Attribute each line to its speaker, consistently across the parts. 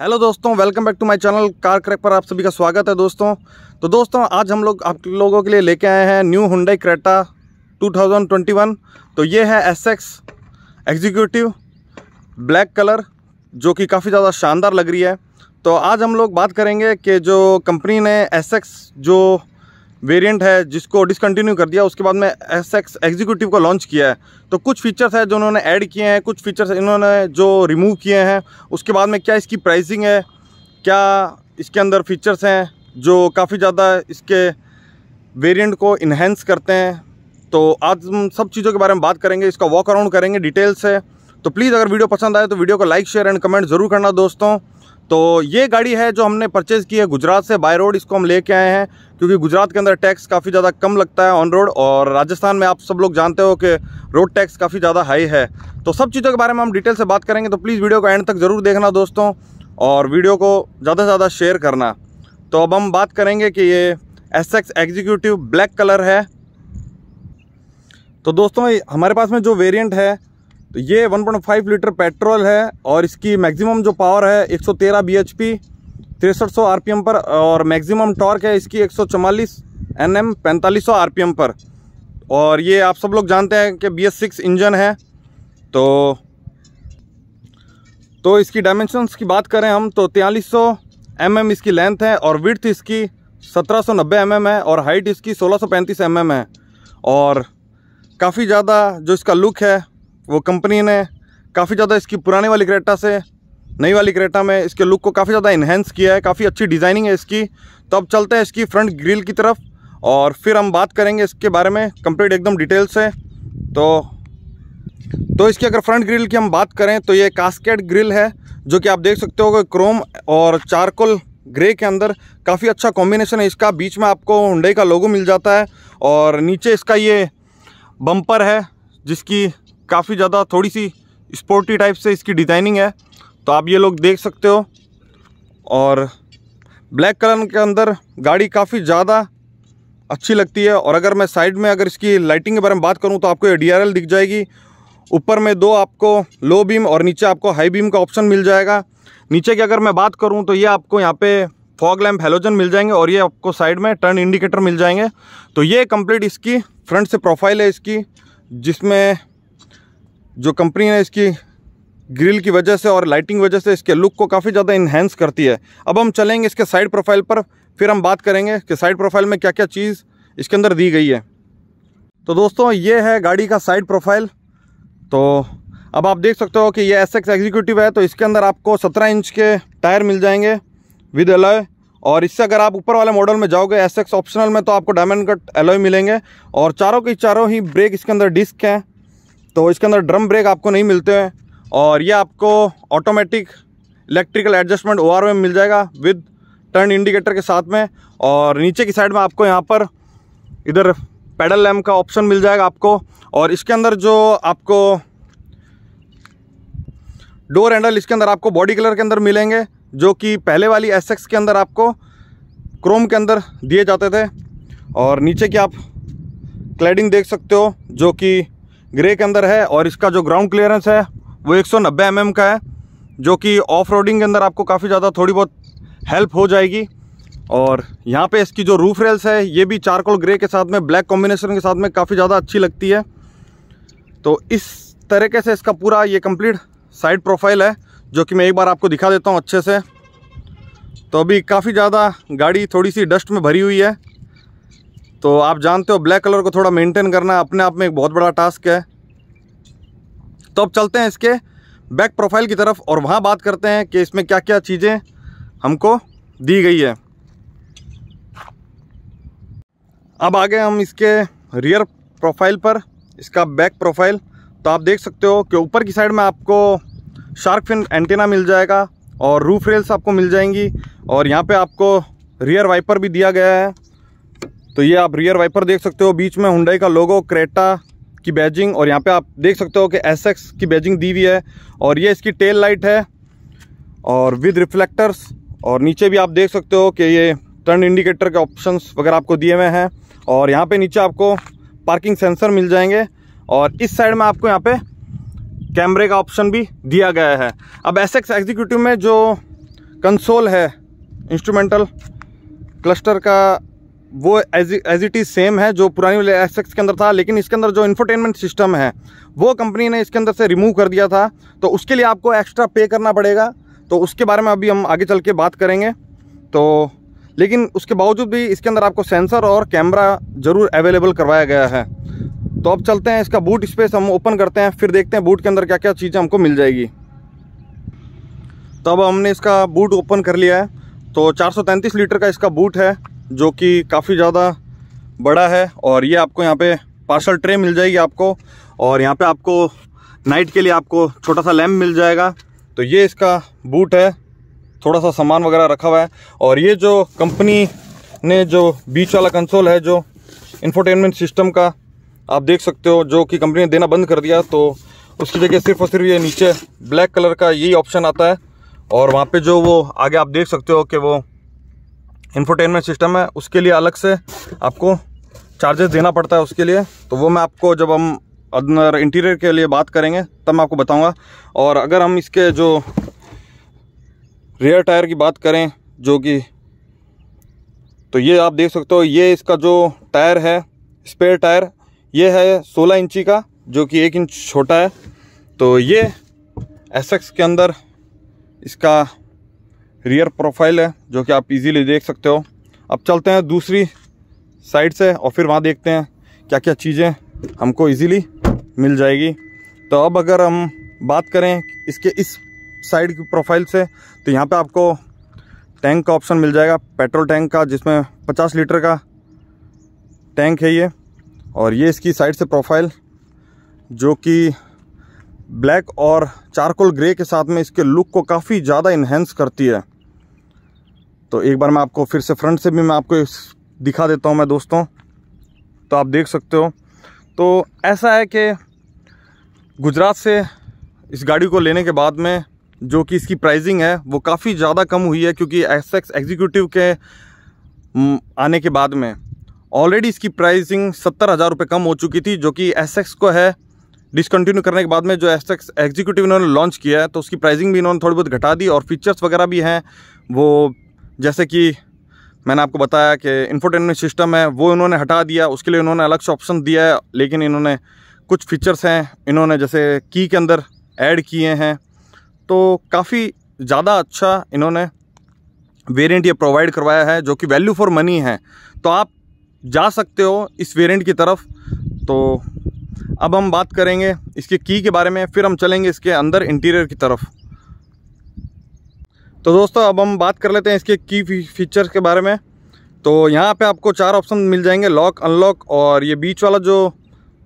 Speaker 1: Hello दोस्तों welcome back to my channel car crack पर आप सभी का स्वागत है दोस्तों तो दोस्तों आज हम लोग आप लोगों के लिए लेके आए हैं न्यू हुंडई क्रेटा 2021 तो ये है S X executive black colour जो कि काफ़ी ज़्यादा शानदार लग रही है तो आज हम लोग बात करेंगे कि जो कंपनी ने एस जो वेरिएंट है जिसको डिसकंटिन्यू कर दिया उसके बाद में एस एक्स एग्जीक्यूटिव को लॉन्च किया है तो कुछ फीचर्स है जो उन्होंने ऐड किए हैं कुछ फीचर्स इन्होंने जो रिमूव किए हैं उसके बाद में क्या इसकी प्राइसिंग है क्या इसके अंदर फीचर्स हैं जो काफ़ी ज़्यादा इसके वेरियंट को इन्हेंस करते हैं तो आज हम सब चीज़ों के बारे में बात करेंगे इसका वॉक अराउंड करेंगे डिटेल्स है तो प्लीज़ अगर वीडियो पसंद आए तो वीडियो को लाइक शेयर एंड कमेंट ज़रूर करना दोस्तों तो ये गाड़ी है जो हमने परचेज़ की है गुजरात से बाय रोड इसको हम लेके आए हैं क्योंकि गुजरात के अंदर टैक्स काफ़ी ज़्यादा कम लगता है ऑन रोड और राजस्थान में आप सब लोग जानते हो कि रोड टैक्स काफ़ी ज़्यादा हाई है तो सब चीज़ों के बारे में हम डिटेल से बात करेंगे तो प्लीज़ वीडियो को एंड तक ज़रूर देखना दोस्तों और वीडियो को ज़्यादा से ज़्यादा शेयर करना तो अब हम बात करेंगे कि ये S X executive black colour है तो दोस्तों हमारे पास में जो वेरियंट है तो ये 1.5 लीटर पेट्रोल है और इसकी मैक्सिमम जो पावर है 113 बीएचपी 6300 आरपीएम पर और मैक्सिमम टॉर्क है इसकी 144 एनएम 4500 आरपीएम पर और ये आप सब लोग जानते हैं कि बी एस इंजन है तो तो इसकी डायमेंशंस की बात करें हम तो तेलीस सौ mm इसकी लेंथ है और विड्थ इसकी 1790 एमएम mm है और हाइट इसकी 1635 एमएम mm है और काफ़ी ज़्यादा जो इसका लुक है वो कंपनी ने काफ़ी ज़्यादा इसकी पुराने वाली क्रेटा से नई वाली क्रेटा में इसके लुक को काफ़ी ज़्यादा इन्हेंस किया है काफ़ी अच्छी डिज़ाइनिंग है इसकी तो अब चलते हैं इसकी फ्रंट ग्रिल की तरफ और फिर हम बात करेंगे इसके बारे में कंप्लीट एकदम डिटेल से तो तो इसकी अगर फ्रंट ग्रिल की हम बात करें तो ये कास्केट ग्रिल है जो कि आप देख सकते हो क्रोम और चारकोल ग्रे के अंदर काफ़ी अच्छा कॉम्बिनेशन है इसका बीच में आपको हुडई का लोगो मिल जाता है और नीचे इसका ये बम्पर है जिसकी काफ़ी ज़्यादा थोड़ी सी स्पोर्टी टाइप से इसकी डिज़ाइनिंग है तो आप ये लोग देख सकते हो और ब्लैक कलर के अंदर गाड़ी काफ़ी ज़्यादा अच्छी लगती है और अगर मैं साइड में अगर इसकी लाइटिंग के बारे में बात करूँ तो आपको ये डी दिख जाएगी ऊपर में दो आपको लो बीम और नीचे आपको हाई बीम का ऑप्शन मिल जाएगा नीचे की अगर मैं बात करूँ तो ये आपको यहाँ पे फॉग लैम्प हेलोजन मिल जाएंगे और ये आपको साइड में टर्न इंडिकेटर मिल जाएंगे तो ये कंप्लीट इसकी फ्रंट से प्रोफाइल है इसकी जिसमें जो कंपनी है इसकी ग्रिल की वजह से और लाइटिंग वजह से इसके लुक को काफ़ी ज़्यादा इन्हेंस करती है अब हम चलेंगे इसके साइड प्रोफाइल पर फिर हम बात करेंगे कि साइड प्रोफाइल में क्या क्या चीज़ इसके अंदर दी गई है तो दोस्तों ये है गाड़ी का साइड प्रोफाइल तो अब आप देख सकते हो कि ये एस एक्स एग्जीक्यूटिव है तो इसके अंदर आपको 17 इंच के टायर मिल जाएंगे विद एलॉय और इससे अगर आप ऊपर वाले मॉडल में जाओगे एस एक्स ऑप्शनल में तो आपको डायमंड कट एलॉय मिलेंगे और चारों के चारों ही ब्रेक इसके अंदर डिस्क हैं तो इसके अंदर ड्रम ब्रेक आपको नहीं मिलते हैं और ये आपको ऑटोमेटिक इलेक्ट्रिकल एडजस्टमेंट ओ में मिल जाएगा विद टर्न इंडिकेटर के साथ में और नीचे की साइड में आपको यहाँ पर इधर पेडल लैम्प का ऑप्शन मिल जाएगा आपको और इसके अंदर जो आपको डोर हैंडल इसके अंदर आपको बॉडी कलर के अंदर मिलेंगे जो कि पहले वाली एस के अंदर आपको क्रोम के अंदर दिए जाते थे और नीचे की आप क्लैडिंग देख सकते हो जो कि ग्रे के अंदर है और इसका जो ग्राउंड क्लियरेंस है वो 190 सौ mm का है जो कि ऑफ रोडिंग के अंदर आपको काफ़ी ज़्यादा थोड़ी बहुत हेल्प हो जाएगी और यहाँ पे इसकी जो रूफ रेल्स है ये भी चारकोल ग्रे के साथ में ब्लैक कॉम्बिनेशन के साथ में काफ़ी ज़्यादा अच्छी लगती है तो इस तरीके से इसका पूरा ये कम्प्लीट साइड प्रोफाइल है जो कि मैं एक बार आपको दिखा देता हूँ अच्छे से तो अभी काफ़ी ज़्यादा गाड़ी थोड़ी सी डस्ट में भरी हुई है तो आप जानते हो ब्लैक कलर को थोड़ा मेंटेन करना अपने आप में एक बहुत बड़ा टास्क है तो अब चलते हैं इसके बैक प्रोफाइल की तरफ और वहाँ बात करते हैं कि इसमें क्या क्या चीज़ें हमको दी गई है अब आगे हम इसके रियर प्रोफाइल पर इसका बैक प्रोफाइल तो आप देख सकते हो कि ऊपर की साइड में आपको शार्क फिन एंटीना मिल जाएगा और रूफ रेल्स आपको मिल जाएंगी और यहाँ पे आपको रियर वाइपर भी दिया गया है तो ये आप रियर वाइपर देख सकते हो बीच में हुंडई का लोगो क्रेटा की बैजिंग और यहाँ पे आप देख सकते हो कि एस की बैजिंग दी हुई है और ये इसकी टेल लाइट है और विद रिफ्लेक्टर्स और नीचे भी आप देख सकते हो कि ये टर्न इंडिकेटर के ऑप्शंस वगैरह आपको दिए हुए हैं और यहाँ पे नीचे आपको पार्किंग सेंसर मिल जाएंगे और इस साइड में आपको यहाँ पे कैमरे का ऑप्शन भी दिया गया है अब एस एक्स एग्जीक्यूटिव में जो कंसोल है इंस्ट्रूमेंटल क्लस्टर का वो एज इट इज़ सेम है जो पुरानी वाले एस के अंदर था लेकिन इसके अंदर जो इन्फोटेनमेंट सिस्टम है वो कंपनी ने इसके अंदर से रिमूव कर दिया था तो उसके लिए आपको एक्स्ट्रा पे करना पड़ेगा तो उसके बारे में अभी हम आगे चल के बात करेंगे तो लेकिन उसके बावजूद भी इसके अंदर आपको सेंसर और कैमरा ज़रूर अवेलेबल करवाया गया है तो अब चलते हैं इसका बूट स्पेस हम ओपन करते हैं फिर देखते हैं बूट के अंदर क्या क्या चीज़ें हमको मिल जाएगी तो अब हमने इसका बूट ओपन कर लिया है तो 433 लीटर का इसका बूट है जो कि काफ़ी ज़्यादा बड़ा है और ये आपको यहाँ पे पार्सल ट्रे मिल जाएगी आपको और यहाँ पे आपको नाइट के लिए आपको छोटा सा लैम्प मिल जाएगा तो ये इसका बूट है थोड़ा सा सामान वगैरह रखा हुआ है और ये जो कंपनी ने जो बीच वाला कंसोल है जो इन्फोटेनमेंट सिस्टम का आप देख सकते हो जो कि कंपनी ने देना बंद कर दिया तो उसकी जगह सिर्फ और सिर्फ ये नीचे ब्लैक कलर का यही ऑप्शन आता है और वहाँ पे जो वो आगे आप देख सकते हो कि वो इंफोटेनमेंट सिस्टम है उसके लिए अलग से आपको चार्जेस देना पड़ता है उसके लिए तो वो मैं आपको जब हम अंदर इंटीरियर के लिए बात करेंगे तब मैं आपको बताऊंगा और अगर हम इसके जो रेयर टायर की बात करें जो कि तो ये आप देख सकते हो ये इसका जो टायर है स्पेयर टायर ये है 16 इंची का जो कि एक इंच छोटा है तो ये एस के अंदर इसका रियर प्रोफाइल है जो कि आप इजीली देख सकते हो अब चलते हैं दूसरी साइड से और फिर वहाँ देखते हैं क्या क्या चीज़ें हमको इजीली मिल जाएगी तो अब अगर हम बात करें इसके इस साइड की प्रोफाइल से तो यहाँ पे आपको टैंक का ऑप्शन मिल जाएगा पेट्रोल टैंक का जिसमें 50 लीटर का टैंक है ये और ये इसकी साइड से प्रोफाइल जो कि ब्लैक और चारकोल ग्रे के साथ में इसके लुक को काफ़ी ज़्यादा इन्हेंस करती है तो एक बार मैं आपको फिर से फ्रंट से भी मैं आपको दिखा देता हूँ मैं दोस्तों तो आप देख सकते हो तो ऐसा है कि गुजरात से इस गाड़ी को लेने के बाद में जो कि इसकी प्राइसिंग है वो काफ़ी ज़्यादा कम हुई है क्योंकि एस एक्स एग्जीक्यूटिव के आने के बाद में ऑलरेडी इसकी प्राइसिंग सत्तर हज़ार रुपये कम हो चुकी थी जो कि एस एक्स को है डिसकंटिन्यू करने के बाद में जो एस एक्स एग्जीक्यूटिव इन्होंने लॉन्च किया है तो उसकी प्राइसिंग भी इन्होंने थोड़ी बहुत घटा दी और फीचर्स वगैरह भी हैं वो जैसे कि मैंने आपको बताया कि इन्फोटेनमेंट सिस्टम है वो इन्होंने हटा दिया उसके लिए इन्होंने अलग से ऑप्शन दिया है लेकिन इन्होंने कुछ फीचर्स हैं इन्होंने जैसे की के अंदर ऐड किए हैं तो काफ़ी ज़्यादा अच्छा इन्होंने वेरिएंट ये प्रोवाइड करवाया है जो कि वैल्यू फॉर मनी है तो आप जा सकते हो इस वेरिएंट की तरफ तो अब हम बात करेंगे इसके की के बारे में फिर हम चलेंगे इसके अंदर इंटीरियर की तरफ तो दोस्तों अब हम बात कर लेते हैं इसके की फीचर्स के बारे में तो यहाँ पे आपको चार ऑप्शन मिल जाएंगे लॉक अनलॉक और ये बीच वाला जो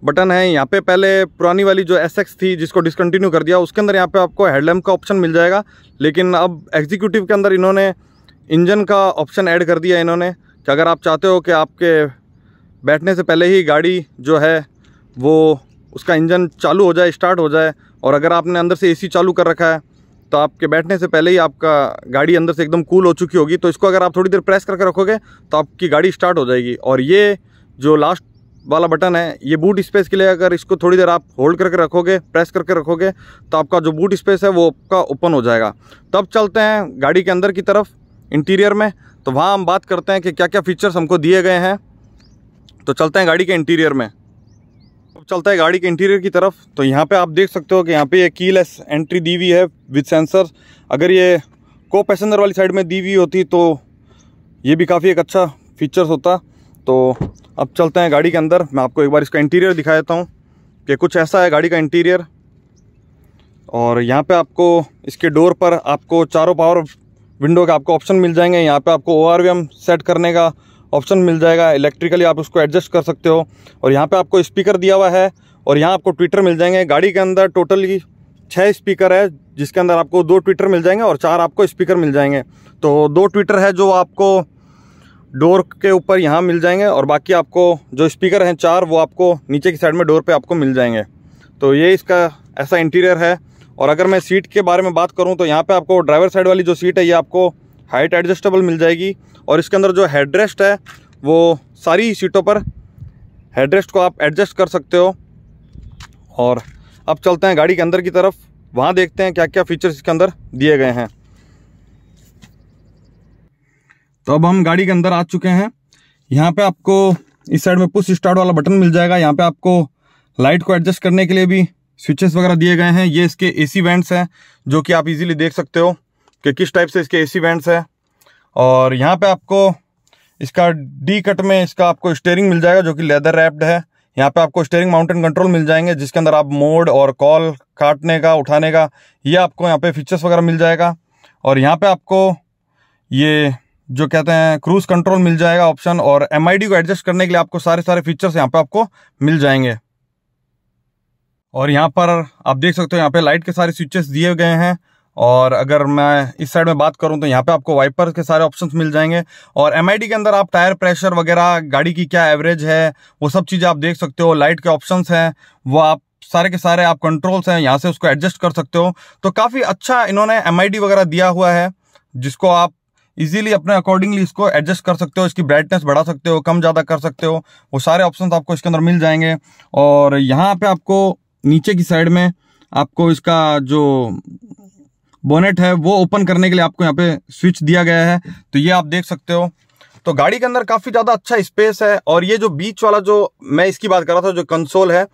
Speaker 1: बटन है यहाँ पे पहले पुरानी वाली जो एस थी जिसको डिसकंटिन्यू कर दिया उसके अंदर यहाँ पे आपको हेडलैम्प का ऑप्शन मिल जाएगा लेकिन अब एग्जीक्यूटिव के अंदर इन्होंने इंजन का ऑप्शन ऐड कर दिया इन्होंने कि अगर आप चाहते हो कि आपके बैठने से पहले ही गाड़ी जो है वो उसका इंजन चालू हो जाए स्टार्ट हो जाए और अगर आपने अंदर से ए चालू कर रखा है तो आपके बैठने से पहले ही आपका गाड़ी अंदर से एकदम कूल हो चुकी होगी तो इसको अगर आप थोड़ी देर प्रेस करके रखोगे तो आपकी गाड़ी स्टार्ट हो जाएगी और ये जो लास्ट वाला बटन है ये बूट स्पेस के लिए अगर इसको थोड़ी देर आप होल्ड करके रखोगे प्रेस करके रखोगे तो आपका जो बूट स्पेस है वो आपका ओपन हो जाएगा तब चलते हैं गाड़ी के अंदर की तरफ इंटीरियर में तो वहाँ हम बात करते हैं कि क्या क्या फीचर्स हमको दिए गए हैं तो चलते हैं गाड़ी के इंटीरियर में चलता है गाड़ी के इंटीरियर की तरफ तो यहाँ पे आप देख सकते हो कि यहाँ पे ये कीलेस एंट्री दी हुई है विद सेंसर अगर ये को पैसेंजर वाली साइड में दी हुई होती तो ये भी काफ़ी एक अच्छा फीचर्स होता तो अब चलते हैं गाड़ी के अंदर मैं आपको एक बार इसका इंटीरियर दिखा देता हूँ कि कुछ ऐसा है गाड़ी का इंटीरियर और यहाँ पर आपको इसके डोर पर आपको चारों पावर विंडो के आपको ऑप्शन मिल जाएंगे यहाँ पर आपको ओ सेट करने का ऑप्शन मिल जाएगा इलेक्ट्रिकली आप उसको एडजस्ट कर सकते हो और यहाँ पे आपको स्पीकर दिया हुआ है और यहाँ आपको ट्विटर मिल जाएंगे गाड़ी के अंदर टोटली छः स्पीकर है जिसके अंदर आपको दो ट्विटर मिल जाएंगे और चार आपको स्पीकर मिल जाएंगे तो दो ट्विटर है जो आपको डोर के ऊपर यहाँ मिल जाएंगे और बाकी आपको जो स्पीकर हैं चार वो आपको नीचे की साइड में डोर पे आपको मिल जाएंगे तो ये इसका ऐसा इंटीरियर है और अगर मैं सीट के बारे में बात करूँ तो यहाँ पे आपको ड्राइवर साइड वाली जो सीट है ये आपको हाइट एडजस्टेबल मिल जाएगी और इसके अंदर जो हेड रेस्ट है वो सारी सीटों पर हेड रेस्ट को आप एडजस्ट कर सकते हो और अब चलते हैं गाड़ी के अंदर की तरफ वहाँ देखते हैं क्या क्या फीचर्स इसके अंदर दिए गए हैं तो अब हम गाड़ी के अंदर आ चुके हैं यहाँ पे आपको इस साइड में पुश स्टार्ट वाला बटन मिल जाएगा यहाँ पे आपको लाइट को एडजस्ट करने के लिए भी स्विचेस वगैरह दिए गए हैं ये इसके एसी वेंट्स हैं जो कि आप इजीली देख सकते हो कि किस टाइप से इसके एसी वेंट्स हैं और यहाँ पे आपको इसका डी कट में इसका आपको स्टेयरिंग मिल जाएगा जो कि लेदर रैप्ड है यहाँ पे आपको स्टेयरिंग माउंटेन कंट्रोल मिल जाएंगे जिसके अंदर आप मोड और कॉल काटने का उठाने का ये आपको यहाँ पे फीचर्स वगैरह मिल जाएगा और यहाँ पे आपको ये जो कहते हैं क्रूज कंट्रोल मिल जाएगा ऑप्शन और एम को एडजस्ट करने के लिए आपको सारे सारे फीचर्स यहाँ पे आपको मिल जाएंगे और यहाँ पर आप देख सकते हो यहाँ पे लाइट के सारे स्विचेस दिए गए हैं और अगर मैं इस साइड में बात करूं तो यहाँ पे आपको वाइपर के सारे ऑप्शंस मिल जाएंगे और एम के अंदर आप टायर प्रेशर वगैरह गाड़ी की क्या एवरेज है वो सब चीज़ें आप देख सकते हो लाइट के ऑप्शंस हैं वो आप सारे के सारे आप कंट्रोल्स हैं यहाँ से उसको एडजस्ट कर सकते हो तो काफ़ी अच्छा इन्होंने एम वगैरह दिया हुआ है जिसको आप इजीली अपने अकॉर्डिंगली इसको एडजस्ट कर सकते हो इसकी ब्राइटनेस बढ़ा सकते हो कम ज़्यादा कर सकते हो वो सारे ऑप्शंस आपको इसके अंदर मिल जाएंगे और यहाँ पे आपको नीचे की साइड में आपको इसका जो बोनेट है वो ओपन करने के लिए आपको यहाँ पे स्विच दिया गया है तो ये आप देख सकते हो तो गाड़ी के अंदर काफ़ी ज़्यादा अच्छा स्पेस है और ये जो बीच वाला जो मैं इसकी बात कर रहा था जो कंसोल है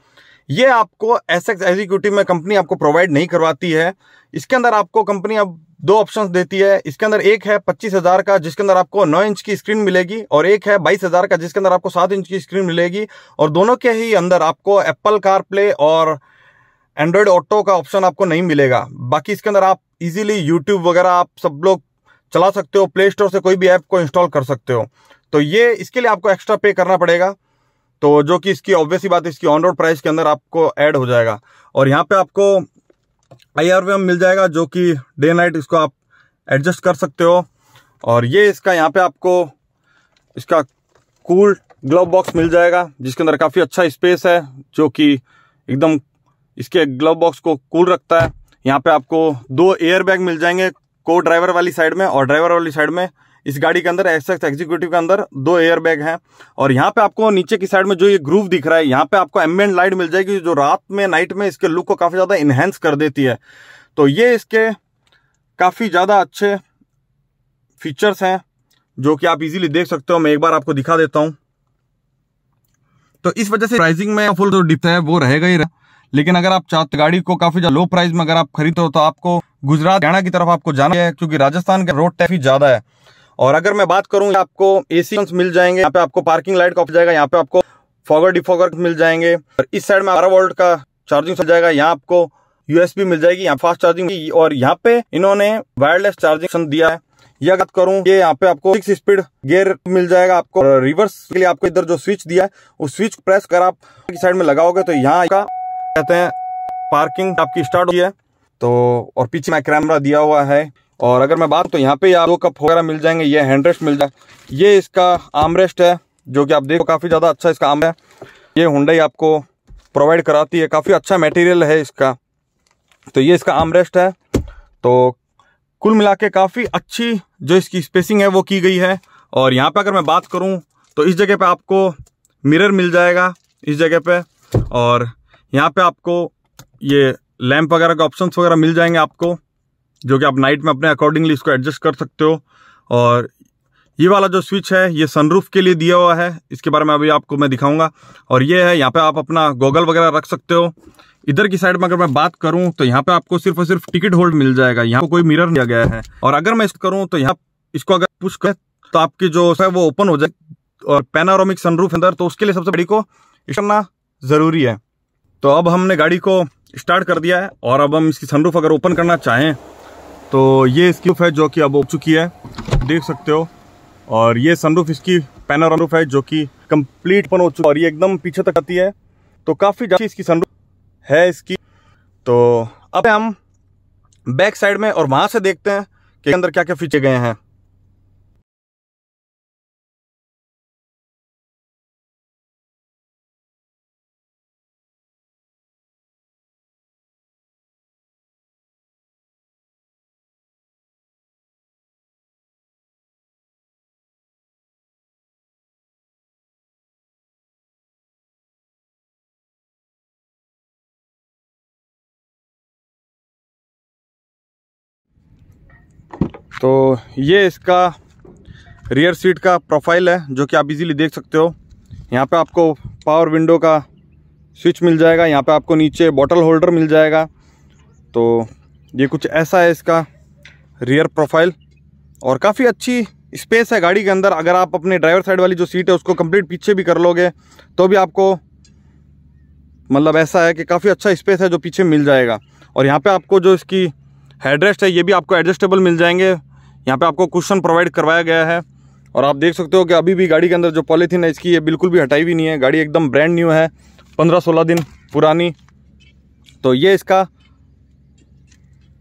Speaker 1: ये आपको एस एक्स एग्जीक्यूटिव में कंपनी आपको प्रोवाइड नहीं करवाती है इसके अंदर आपको कंपनी अब दो ऑप्शंस देती है इसके अंदर एक है पच्चीस हज़ार का जिसके अंदर आपको नौ इंच की स्क्रीन मिलेगी और एक है बाईस हज़ार का जिसके अंदर आपको सात इंच की स्क्रीन मिलेगी और दोनों के ही अंदर आपको एप्पल कार प्ले और एंड्रॉयड ऑटो का ऑप्शन आपको नहीं मिलेगा बाकी इसके अंदर आप इजीली यूट्यूब वगैरह आप सब लोग चला सकते हो प्ले स्टोर से कोई भी ऐप को इंस्टॉल कर सकते हो तो ये इसके लिए आपको एक्स्ट्रा पे करना पड़ेगा तो जो कि इसकी ऑब्वियसली बात इसकी ऑन रोड प्राइस के अंदर आपको ऐड हो जाएगा और यहाँ पे आपको आई आर मिल जाएगा जो कि डे नाइट इसको आप एडजस्ट कर सकते हो और ये इसका यहाँ पे आपको इसका कूल ग्लव बॉक्स मिल जाएगा जिसके अंदर काफ़ी अच्छा स्पेस है जो कि एकदम इसके ग्लव बॉक्स को कूल रखता है यहाँ पे आपको दो एयर बैग मिल जाएंगे को ड्राइवर वाली साइड में और ड्राइवर वाली साइड में इस गाड़ी के अंदर एस एक्स एग्जीक्यूटिव के अंदर दो एयर बैग हैं और यहाँ पे आपको नीचे की साइड में जो ये ग्रूव दिख रहा है यहाँ पे आपको एंड लाइट मिल जाएगी जो रात में नाइट में इसके लुक को काफ़ी ज़्यादा इन्हेंस कर देती है तो ये इसके काफ़ी ज़्यादा अच्छे फीचर्स हैं जो कि आप इजीली देख सकते हो मैं एक बार आपको दिखा देता हूँ तो इस वजह से प्राइसिंग में फुल जो तो डिप है वो रहेगा ही रहे। लेकिन अगर आप चाहते गाड़ी को काफी लो प्राइस में अगर आप खरीदते हो तो आपको गुजरात हरियाणा की तरफ आपको जाना है क्योंकि राजस्थान का रोड टैफी ज्यादा है और अगर मैं बात करूँ आपको एसी मिल जाएंगे यहाँ पे आपको पार्किंग लाइट का जाएगा यहाँ पे आपको फॉगर डिफॉगर मिल जाएंगे और इस साइड में बारह वोल्ट का चार्जिंग मिल जाएगा यहाँ आपको यूएसबी मिल जाएगी यहाँ फास्ट चार्जिंग और यहाँ पे इन्होंने वायरलेस चार्जिंग दिया है यह बात करूं ये यहाँ पे आपको सिक्स स्पीड गियर मिल जाएगा आपको रिवर्स के लिए आपको इधर जो स्विच दिया है उस स्विच प्रेस कर आप साइड में लगाओगे तो यहाँ का कहते हैं पार्किंग आपकी स्टार्ट हुई है तो और पीछे में कैमरा दिया हुआ है और अगर मैं बात तो यहाँ पे आप दो कप वगैरह मिल जाएंगे ये हैंड रेस्ट मिल जाए ये इसका आमरेस्ट है जो कि आप देखो काफ़ी ज़्यादा अच्छा इसका आम है ये हुडई आपको प्रोवाइड कराती है काफ़ी अच्छा मटेरियल है इसका तो ये इसका आमरेस्ट है तो कुल मिला के काफ़ी अच्छी जो इसकी स्पेसिंग है वो की गई है और यहाँ पर अगर मैं बात करूँ तो इस जगह पर आपको मिरर मिल जाएगा इस जगह पर और यहाँ पे आपको ये लैम्प वगैरह के ऑप्शंस वगैरह मिल जाएंगे आपको जो कि आप नाइट में अपने अकॉर्डिंगली इसको एडजस्ट कर सकते हो और ये वाला जो स्विच है ये सनरूफ के लिए दिया हुआ है इसके बारे में अभी आपको मैं दिखाऊंगा और ये है यहाँ पे आप अपना गोगल वगैरह रख सकते हो इधर की साइड में अगर मैं बात करूँ तो यहाँ पे आपको सिर्फ और सिर्फ टिकट होल्ड मिल जाएगा यहाँ कोई मिरर दिया गया है और अगर मैं इसको करूँ तो यहाँ इसको अगर पुश कर तो आपकी जो है वो ओपन हो जाए और पेनारोमिक सनरूफ अंदर तो उसके लिए सबसे बड़ी को करना जरूरी है तो अब हमने गाड़ी को स्टार्ट कर दिया है और अब हम इसकी सनरूफ अगर ओपन करना चाहें तो ये इसकी रूफ है जो कि अब उप चुकी है देख सकते हो और ये सनरूफ इसकी पैनर रूफ है जो कि कंप्लीट पन हो चुकी है और ये एकदम पीछे तक आती है तो काफ़ी ज़्यादा इसकी सनरूफ है इसकी तो अब हम बैक साइड में और वहाँ से देखते हैं कि अंदर क्या क्या फीचे गए हैं तो ये इसका रियर सीट का प्रोफाइल है जो कि आप इजीली देख सकते हो यहाँ पे आपको पावर विंडो का स्विच मिल जाएगा यहाँ पे आपको नीचे बॉटल होल्डर मिल जाएगा तो ये कुछ ऐसा है इसका रियर प्रोफाइल और काफ़ी अच्छी स्पेस है गाड़ी के अंदर अगर आप अपने ड्राइवर साइड वाली जो सीट है उसको कंप्लीट पीछे भी कर लोगे तो भी आपको मतलब ऐसा है कि काफ़ी अच्छा स्पेस है जो पीछे मिल जाएगा और यहाँ पे आपको जो इसकी हेडरेस्ट है ये भी आपको एडजस्टेबल मिल जाएंगे यहाँ पे आपको कुशन प्रोवाइड करवाया गया है और आप देख सकते हो कि अभी भी गाड़ी के अंदर जो पॉलीथीन है इसकी ये बिल्कुल भी हटाई भी नहीं है गाड़ी एकदम ब्रांड न्यू है पंद्रह सोलह दिन पुरानी तो ये इसका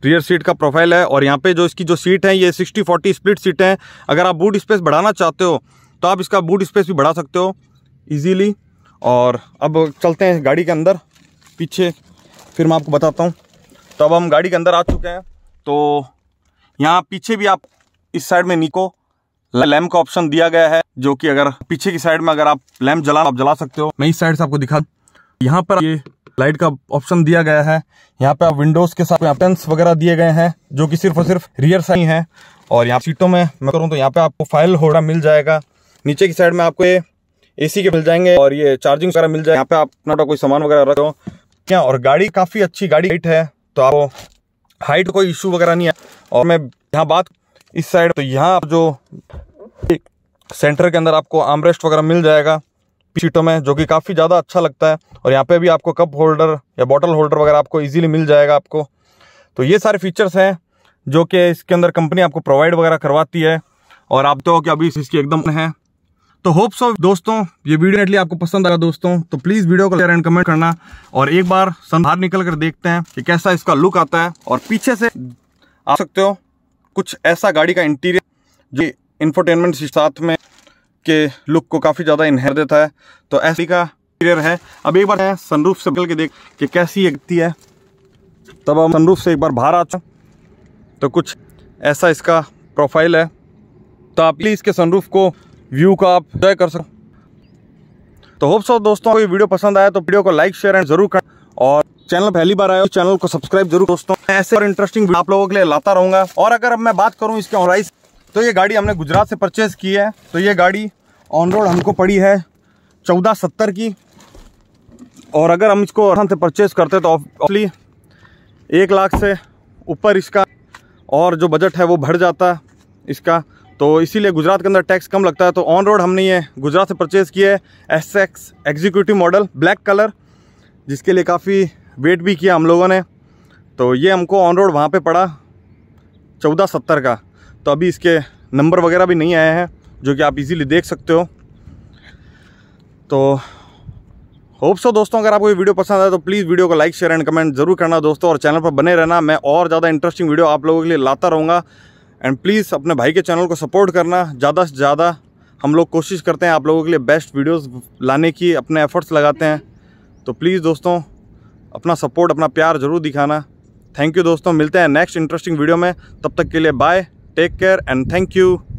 Speaker 1: रियर सीट का प्रोफाइल है और यहाँ पे जो इसकी जो सीट है ये सिक्सटी फोर्टी स्प्लिट सीट हैं अगर आप बूट स्पेस बढ़ाना चाहते हो तो आप इसका बूट स्पेस भी बढ़ा सकते हो ईजीली और अब चलते हैं गाड़ी के अंदर पीछे फिर मैं आपको बताता हूँ तो अब हम गाड़ी के अंदर आ चुके हैं तो यहाँ पीछे भी आप इस साइड में निको लैम्प का ऑप्शन दिया गया है जो कि अगर पीछे की साइड में अगर आप लैम्प जला आप जला सकते हो मैं इस साइड से आपको दिखा यहाँ पर ये लाइट का ऑप्शन दिया गया है यहाँ पे आप विंडोज के साथ ऑप्शंस वगैरह दिए गए हैं जो कि सिर्फ और सिर्फ रियर साइड है और यहाँ सीटों में मैं करूँ तो यहाँ पे आपको फाइल होल्डर मिल जाएगा नीचे की साइड में आपको ये ए के मिल जाएंगे और ये चार्जिंग वगैरह मिल जाएगा यहाँ पे आप अपना कोई सामान वगैरह रखो क्या और गाड़ी काफ़ी अच्छी गाड़ी है तो आप हाइट कोई इशू वगैरह नहीं है और मैं यहाँ बात इस साइड तो यहाँ जो सेंटर के अंदर आपको आमरेस्ट वगैरह मिल जाएगा सीटों में जो कि काफ़ी ज़्यादा अच्छा लगता है और यहाँ पे भी आपको कप होल्डर या बॉटल होल्डर वगैरह आपको इजीली मिल जाएगा आपको तो ये सारे फीचर्स हैं जो कि इसके अंदर कंपनी आपको प्रोवाइड वगैरह करवाती है और आप तो कि अभी इसकी एकदम है तो होप सो दोस्तों ये वीडियो एटली आपको पसंद आया दोस्तों तो प्लीज़ वीडियो को एंड कमेंट करना और एक बार सन बाहर निकल कर देखते हैं कि कैसा इसका लुक आता है और पीछे से आ सकते हो कुछ ऐसा गाड़ी का इंटीरियर जो इंफोटेनमेंट साथ में के लुक को काफ़ी ज़्यादा इनहर देता है तो ऐसी का इंटीरियर है अब एक बार है सनरूफ से निकल के देख कि कैसी दिखती है तब हम सनरूफ से एक बार बाहर आ तो कुछ ऐसा इसका प्रोफाइल है तो आप प्लीज़ के सनरूफ को व्यू का आप इंजॉय कर सको तो होप सो दोस्तों ये वीडियो पसंद आया तो वीडियो को लाइक शेयर एंड जरूर कर और चैनल पहली बार आया चैनल को सब्सक्राइब जरूर दोस्तों मैं ऐसे और इंटरेस्टिंग आप लोगों के लिए लाता रहूंगा और अगर अब मैं बात करूँ इसके ऑनराइज तो ये गाड़ी हमने गुजरात से परचेज की है तो ये गाड़ी ऑन रोड हमको पड़ी है चौदह सत्तर की और अगर हम इसको से परचेज करते तो ऑफली एक लाख से ऊपर इसका और जो बजट है वो बढ़ जाता इसका तो इसीलिए गुजरात के अंदर टैक्स कम लगता है तो ऑन रोड हमने ये गुजरात से परचेज़ किया है S X executive model black colour जिसके लिए काफ़ी वेट भी किया हम लोगों ने तो ये हमको ऑन रोड वहाँ पे पड़ा चौदह सत्तर का तो अभी इसके नंबर वगैरह भी नहीं आए हैं जो कि आप इजीली देख सकते हो तो होप सो दोस्तों अगर आपको ये वीडियो पसंद आया तो प्लीज़ वीडियो को लाइक शेयर एंड कमेंट जरूर करना दोस्तों और चैनल पर बने रहना मैं और ज़्यादा इंटरेस्टिंग वीडियो आप लोगों के लिए लाता रहूँगा एंड प्लीज़ अपने भाई के चैनल को सपोर्ट करना ज़्यादा से ज़्यादा हम लोग कोशिश करते हैं आप लोगों के लिए बेस्ट वीडियोस लाने की अपने एफ़र्ट्स लगाते हैं तो प्लीज़ दोस्तों अपना सपोर्ट अपना प्यार ज़रूर दिखाना थैंक यू दोस्तों मिलते हैं नेक्स्ट इंटरेस्टिंग वीडियो में तब तक के लिए bye take care and thank you